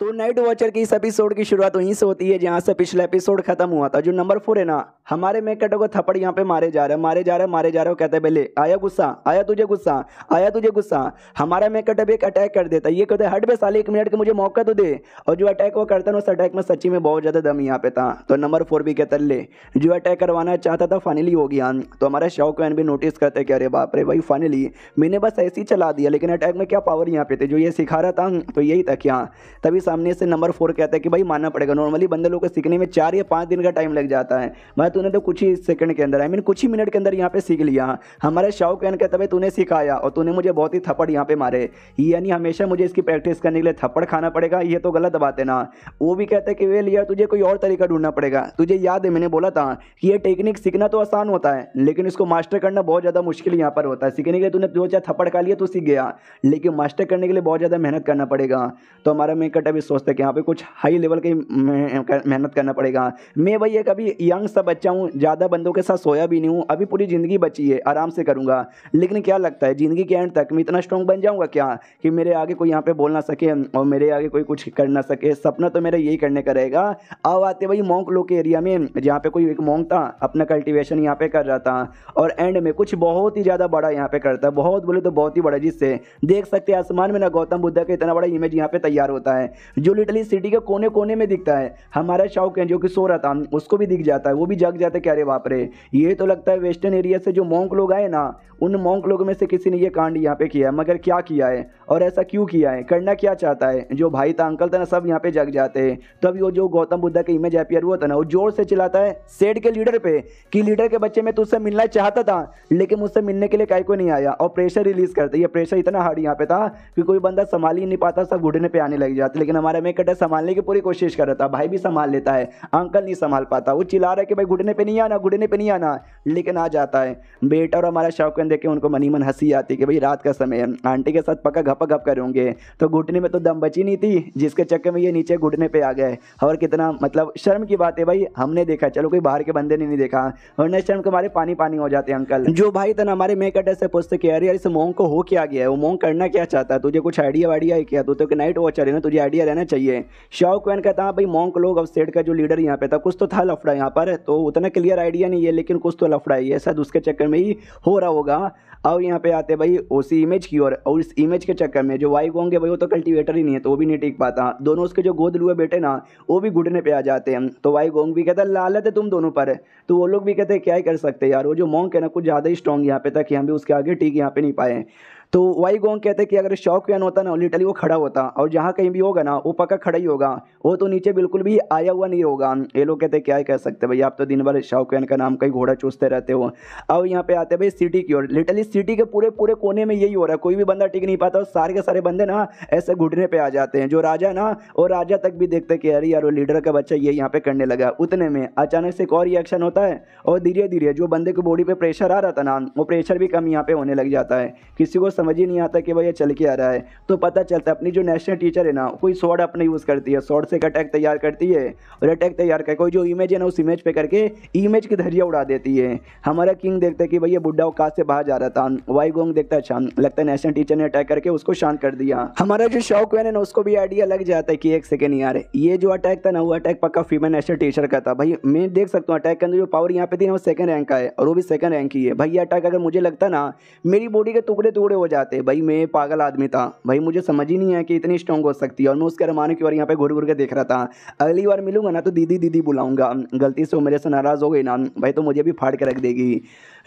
तो night watcher की इस एपिसोड की शुरुआत वहीं से होती है जहाँ से पिछला एपिसोड खत्म हुआ था जो नंबर फोर है ना हमारे मेकटो को थप्पड़ यहाँ पे मारे जा रहे हैं मारे जा रहे हैं मारे जा रहे हो कहते पहले आया गुस्सा आया तुझे गुस्सा आया तुझे गुस्सा हमारा मेकटो भी एक अटैक कर देता ये कहते हैं हट बे साले एक मिनट के मुझे मौका तो दे और जो अटैक वो करता ना उस अटैक में सच्ची में बहुत ज़्यादा दम यहाँ पे था तो नंबर फोर भी कहता ले जो अटैक करवाना चाहता था फाइनली हो गया तो हमारे शौक वैन भी नोटिस करते कि अरे बाप रे भाई फाइनली मैंने बस ऐसे ही चला दिया लेकिन अटैक में क्या पावर यहाँ पे थे जो ये सिखा रहा था तो यही था क्या तभी सामने से नंबर फोर कहता है कि भाई मानना पड़ेगा नॉर्मली बंदे लोग को सीखने में चार या पाँच दिन का टाइम लग जाता है भाई तूने तो कुछ ही सेकंड के अंदर आई मीन कुछ ही मिनट के अंदर यहाँ पे सीख लिया हमारे शाहरुख कहता भाई तूने सिखाया और तूने मुझे बहुत ही थप्पड़ यहाँ पे मारे यानी हमेशा मुझे इसकी प्रैक्टिस करने के लिए थप्पड़ खाना पड़ेगा ये तो गलत बात है ना वो भी कहते कि वे लिया तुझे कोई और तरीका ढूंढना पड़ेगा तुझे याद है मैंने बोला था कि ये टेक्निक सीखना तो आसान होता है लेकिन इसको मास्टर करना बहुत ज़्यादा मुश्किल यहाँ पर होता है सीखने के लिए तूने दो चार थप्पड़ खा लिया तो सीख गया लेकिन मास्टर करने के लिए बहुत ज़्यादा मेहनत करना पड़ेगा तो हमारा मेकअट अभी भी सोचते हैं कि यहाँ पे कुछ हाई लेवल की मेहनत करना पड़ेगा मैं भाई एक अभी यंग सा बच्चा हूँ ज़्यादा बंदों के साथ सोया भी नहीं हूँ अभी पूरी ज़िंदगी बची है आराम से करूँगा लेकिन क्या लगता है ज़िंदगी के एंड तक मैं इतना स्ट्रॉन्ग बन जाऊँगा क्या कि मेरे आगे कोई यहाँ पर बोल ना सके और मेरे आगे कोई कुछ कर ना सके सपना तो मेरा यही करने का रहेगा अब आते भाई मोंक लो के एरिया में जहाँ पर कोई एक मोंक था अपना कल्टिवेशन यहाँ पे कर रहा था और एंड में कुछ बहुत ही ज़्यादा बड़ा यहाँ पे करता बहुत बोले तो बहुत ही बड़ा जिससे देख सकते हैं आसमान में ना गौतम बुद्ध का इतना बड़ा इमेज यहाँ पे तैयार होता है जो लिटली सिटी के कोने कोने में दिखता है हमारा शौक है जो कि सो रहा था उसको भी दिख जाता है वो भी जग जाते क्या वापरे बाप ये तो लगता है वेस्टर्न एरिया से जो मोंक लोग आए ना उन मोंक लोगों में से किसी ने ये कांड यहाँ पे किया है मगर क्या किया है और ऐसा क्यों किया है करना क्या चाहता है जो भाई था अंकल था ना सब यहाँ पे जग जाते हैं तब अभी वो जो गौतम बुद्धा का इमेज अपियर हुआ था ना वो जोर से चलाता है सेड के लीडर पे कि लीडर के बच्चे में तो उससे मिलना चाहता था लेकिन मुझसे मिलने के लिए काय को नहीं आया और प्रेशर रिलीज करते ये प्रेशर इतना हार्ड यहाँ पे था कि कोई बंदा संभाल ही नहीं पाता सब घुटने पर आने लग जाते लेकिन हमारा मैं कटर संभालने की पूरी कोशिश कर रहा था भाई भी संभाल लेता है अंकल नहीं संभाल पाता वो चिल्ला रहा है कि भाई घुटने पर नहीं आना घुटने पर नहीं आना लेकिन आ जाता है बेटा और हमारा शौकन देखे उनको मनी मन हंसी आती कि भाई रात का समय है आंटी के साथ पक्का घपा घप करेंगे तो घुटने में तो दम बची नहीं थी जिसके चक्कर में ये नीचे घुटने पर आ गए और कितना मतलब शर्म की बात है भाई हमने देखा चलो कोई बाहर के बंदे ने नहीं देखा वरना शर्म के हमारे पानी पानी हो जाते अंकल जो भाई था हमारे मे कटर से पूछते कि अरे यार इस मोंग को हो क्या गया है वो मोंग करना क्या चाहता है तुझे कुछ आइडिया वाइडिया है क्या तू तो नाइट वॉचर है ना तुझे आइडिया बढ़िया रहना चाहिए शाह कैन कहता है हाँ भाई मॉन्क लोग अब सेट का जो लीडर यहाँ पे था कुछ तो था लफड़ा यहाँ पर तो उतना क्लियर आइडिया नहीं है लेकिन कुछ तो लफड़ा ही है शायद उसके चक्कर में ही हो रहा होगा अब यहाँ पे आते भाई उसी इमेज की ओर और इस इमेज के चक्कर में जो वाइफ होंगे भाई वो तो कल्टीवेटर ही नहीं है तो वो भी नहीं टिक पाता दोनों उसके जो गोद लुए बेटे ना वो भी घुटने पे आ जाते हैं तो वाई गोंग भी कहता लालत है तुम दोनों पर तो वो लोग भी कहते क्या ही कर सकते यार वो जो मोंग है ना कुछ ज़्यादा ही स्ट्रॉन्ग यहाँ पे था कि हम भी उसके आगे टीक यहाँ पे नहीं पाए तो वाई गोंग कहते हैं कि अगर शौक यान होता ना लिटली वो खड़ा होता और जहाँ कहीं भी होगा ना वो पक्का खड़ा ही होगा वो तो नीचे बिल्कुल भी आया हुआ नहीं होगा ये लोग कहते क्या कह सकते भाई आप तो दिन भर शौक वैन का नाम कहीं घोड़ा चूसते रहते हो और यहाँ पे आते भाई सिटी की ओर लिटली सिटी के पूरे पूरे कोने में यही हो रहा है कोई भी बंदा टिक नहीं पाता और सारे के सारे बंदे ना ऐसे घुटने पर आ जाते हैं जो राजा ना और राजा तक भी देखते कि अरे यार वो लीडर का बच्चा ये यहाँ पे करने लगा उतने में अचानक से एक और रिएक्शन होता है और धीरे धीरे जो बंदे को बॉडी पर प्रेशर आ रहा था ना वो प्रेशर भी कम यहाँ पे होने लग जाता है किसी को समझ ही नहीं आता कि भाई ये चल के आ रहा है तो पता चलता है अपनी जो नेशनल टीचर है ना कोई शॉर्ट अपना यूज़ करती है शॉर्ट से एक अटैक तैयार करती है और अटैक तैयार कर कोई जो इमेज है ना उस इमेज पर करके इमेज की धरिया उड़ा देती है हमारा किंग देखता है कि भाई ये बुढ़ा औकात से बाहर जा रहा था वाई गोंग देखता है अच्छा, लगता है नेशनल टीचर ने अटैक करके उसको शांत कर दिया हमारा जो शौक है ना उसको भी आइडिया लग जाता है कि एक सेकेंड यार ये जो अटैक था ना वो अटैक पक्का फीमेल नेशनल टीचर का था भाई मैं देख सकता हूँ अटैक के अंदर जो पावर यहाँ पे थी ना वो सेकंड रैंक का है और वो भी सेकंड रैंक ही है भाई ये अटैक अगर मुझे लगता ना मेरी बॉडी के टुकड़े टुकड़े हो जाते भाई मैं पागल आदमी था भाई मुझे समझ ही नहीं है कि इतनी स्ट्रॉन्ग हो सकती है और मैं उसके अरमानों की ओर यहाँ पे घूर घूर के देख रहा था अगली बार मिलूंगा ना तो दीदी दीदी बुलाऊंगा गलती से वो मेरे से नाराज़ हो गई ना भाई तो मुझे भी फाड़ के रख देगी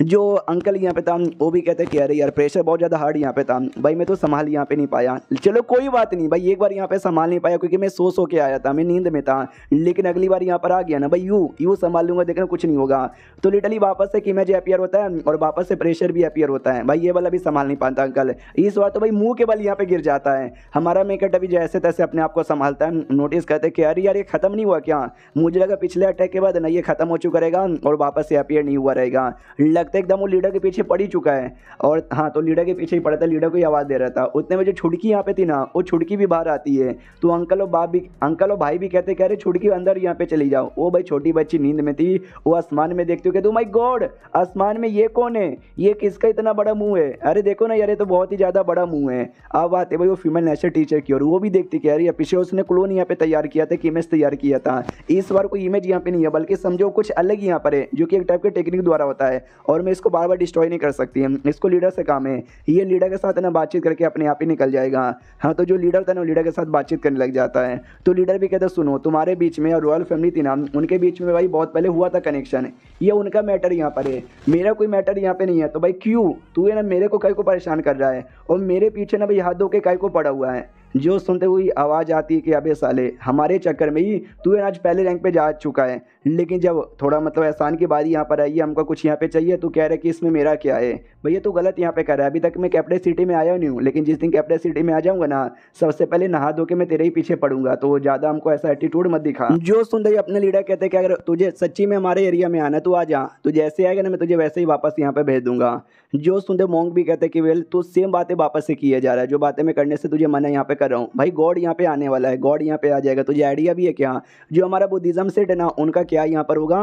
जो अंकल यहाँ पे था वो भी कहते कि अरे यार प्रेशर बहुत ज़्यादा हार्ड यहाँ पे था भाई मैं तो संभाल यहाँ पे नहीं पाया चलो कोई बात नहीं भाई एक बार यहाँ पे संभाल नहीं पाया क्योंकि मैं सो सो के आया था मैं नींद में था लेकिन अगली बार यहाँ पर आ गया ना भाई यू यू संभाल लूँगा देखना कुछ नहीं होगा तो लिटली वापस से किमेज अपियर होता है और वापस से प्रेशर भी अपियर होता है भाई ये वाला भी संभाल नहीं पाता अंकल इस बार तो भाई मुँह के बल यहाँ पे गिर जाता है हमारा मेकअट अभी जैसे तैसे अपने आप को संभालता है नोटिस करते कि अरे यार ये खत्म नहीं हुआ क्या मुझे लगा पिछले अटैक के बाद ना ये खत्म हो चुका रहेगा और वापस से अपियर नहीं हुआ रहेगा लगता है एकदम वो लीडर के पीछे पड़ ही चुका है और हाँ तो लीडर के पीछे ही पड़ा था लीडर को ही आवाज़ दे रहा था उतने में जो छुड़की यहाँ पे थी ना वो छुड़की भी बाहर आती है तो अंकल और बाप भी अंकल और भाई भी कहते कह रहे छुड़की अंदर यहाँ पे चली जाओ वो भाई छोटी बच्ची नींद में थी वो आसमान में देखती हो कहते माई गॉड आसमान में ये कौन है ये किसका इतना बड़ा मुँह है अरे देखो ना यारे तो बहुत ही ज़्यादा बड़ा मुँह है अब आते भाई वो फीमेल नेशनल टीचर की और वो भी देखती कह रही है पीछे उसने क्लोन यहाँ पे तैयार किया था एक इमेज तैयार किया था इस बार कोई इमेज यहाँ पे नहीं है बल्कि समझो कुछ अलग ही यहाँ पर है जो कि एक टाइप के टेक्निक द्वारा होता है और मैं इसको बार बार डिस्ट्रॉय नहीं कर सकती इसको लीडर से काम है ये लीडर के साथ ना बातचीत करके अपने आप ही निकल जाएगा हाँ तो जो लीडर था ना लीडर के साथ बातचीत करने लग जाता है तो लीडर भी कहते सुनो तुम्हारे बीच में और रॉयल फैमिली थी ना उनके बीच में भाई बहुत पहले हुआ था कनेक्शन ये उनका मैटर यहाँ पर है मेरा कोई मैटर यहाँ पर नहीं है तो भाई क्यों तू है ना मेरे को कई को परेशान कर रहा है और मेरे पीछे ना भाई हाथ धो के कई को पड़ा हुआ है जो सुनते हुए आवाज़ आती है कि अबे साले हमारे चक्कर में ही तू आज पहले रैंक पे जा चुका है लेकिन जब थोड़ा मतलब एहसान की बारी यहाँ पर आई है हमको कुछ यहाँ पे चाहिए तो कह रहे कि इसमें मेरा क्या है भैया तू गलत यहाँ पे कर रहा है अभी तक मैं कैपिटल सिटी में आया नहीं हूँ लेकिन जिस दिन कैपिटल सिटी में आ जाऊँगा ना सबसे पहले नहा धो के मैं तेरे ही पीछे पड़ूंगा तो ज़्यादा हमको ऐसा एटीट्यूड मत दिखा जो सुनते ही अपने लीडर कहते कि अगर तुझे सच्ची में हमारे एरिया में आना तो आ जा तो जैसे आएगा ना मैं तुझे वैसे ही वापस यहाँ पर भेज दूंगा जो सुनते मोंग भी कहते कि वेल तू सेम बातें वापस से किया जा रहा है जो बातें मैं करने से तुझे मना यहाँ पर कर रहा हूँ भाई गॉड यहाँ पे आने वाला है गॉड यहाँ पे आ जाएगा तो ये आइडिया भी है क्या जो हमारा बुद्धिज्म सेट है ना उनका क्या यहाँ पर होगा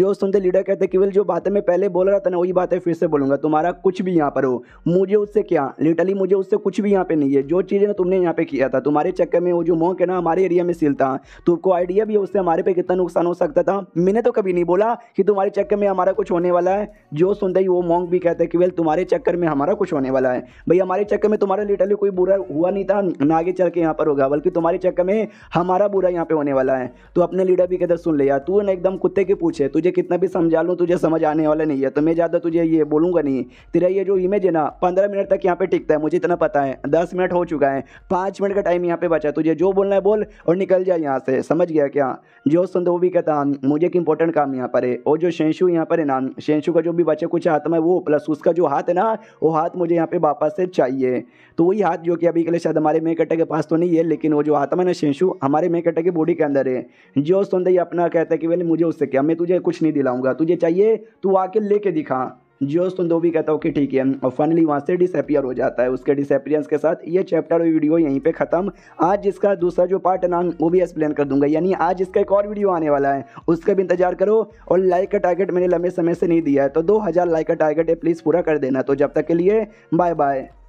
जो सुनते लीडर कहते हैं केवल जो बातें मैं पहले बोल रहा था ना वही बातें फिर से बोलूँगा तुम्हारा कुछ भी यहाँ पर हो मुझे उससे क्या लिटरली मुझे उससे कुछ भी यहाँ पे नहीं है जो चीज़ें ना तुमने यहाँ पे किया था तुम्हारे चक्कर में वो जो मोह है ना हमारे एरिया में सील था तुमको आइडिया भी है उससे हमारे पे कितना नुकसान हो सकता था मैंने तो कभी नहीं बोला कि तुम्हारे चक्कर में हमारा कुछ होने वाला है जो सुनते ही वो मोंग भी कहते हैं कि वेल तुम्हारे चक्कर में हमारा कुछ होने वाला है भाई हमारे चक्कर में तुम्हारा लिटरली कोई बुरा हुआ नहीं था ना आगे चल के यहाँ पर होगा बल्कि तुम्हारे चक्कर में हमारा बुरा यहाँ पे होने वाला है तो अपने लीडर भी किधर सुन ले यार तू ना एकदम कुत्ते के पूछे तुझे कितना भी समझा लूँ तुझे समझ आने वाला नहीं है तो मैं ज़्यादा तुझे ये बोलूँगा नहीं तेरा ये जो इमेज है ना पंद्रह मिनट तक यहाँ पर टिकता है मुझे इतना पता है दस मिनट हो चुका है पाँच मिनट का टाइम यहाँ पर बचा तुझे जो बोलना है बोल और निकल जाए यहाँ से समझ गया क्या जो सुन तो वो भी कहता मुझे एक इंपॉर्टेंट काम यहाँ पर है और जो शेंशु यहाँ पर है ना शेंशु का जो भी बचा कुछ हाथ में वो प्लस उसका जो हाथ है ना वो हाथ मुझे यहाँ पे वापस से चाहिए तो वही हाथ जो कि अभी के लिए शायद हमारे में मेकेटा के पास तो नहीं है लेकिन वो जो आत्मा ना शेंशु हमारे मेकेटा की बॉडी के अंदर है जो सौंदर्य अपना कहता है कि बोले मुझे उससे क्या मैं तुझे कुछ नहीं दिलाऊंगा तुझे चाहिए तू आके लेके दिखा जो सुन भी कहता हूँ कि ठीक है और फाइनली वहाँ से डिसअपियर हो जाता है उसके डिसअपियरेंस के साथ ये चैप्टर और वीडियो यहीं पे ख़त्म आज इसका दूसरा जो पार्ट है ना वो भी एक्सप्लेन कर दूंगा यानी आज इसका एक और वीडियो आने वाला है उसका भी इंतजार करो और लाइक का टारगेट मैंने लंबे समय से नहीं दिया है तो दो लाइक का टारगेट है प्लीज़ पूरा कर देना तो जब तक के लिए बाय बाय